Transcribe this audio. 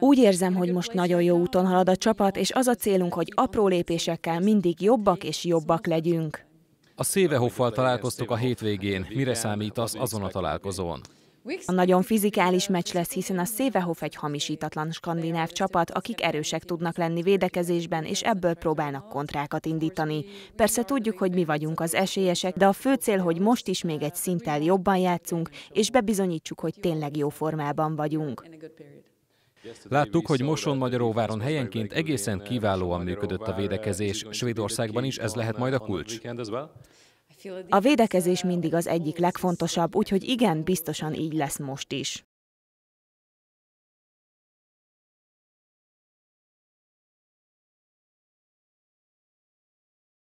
Úgy érzem, hogy most nagyon jó úton halad a csapat, és az a célunk, hogy apró lépésekkel mindig jobbak és jobbak legyünk. A Szévehoffal találkoztuk a hétvégén. Mire számítasz azon a találkozón? A nagyon fizikális meccs lesz, hiszen a Szévehof egy hamisítatlan skandináv csapat, akik erősek tudnak lenni védekezésben, és ebből próbálnak kontrákat indítani. Persze tudjuk, hogy mi vagyunk az esélyesek, de a fő cél, hogy most is még egy szinttel jobban játszunk, és bebizonyítsuk, hogy tényleg jó formában vagyunk. Láttuk, hogy Moson Magyaróváron helyenként egészen kiválóan működött a védekezés, Svédországban is ez lehet majd a kulcs. A védekezés mindig az egyik legfontosabb, úgyhogy igen, biztosan így lesz most is.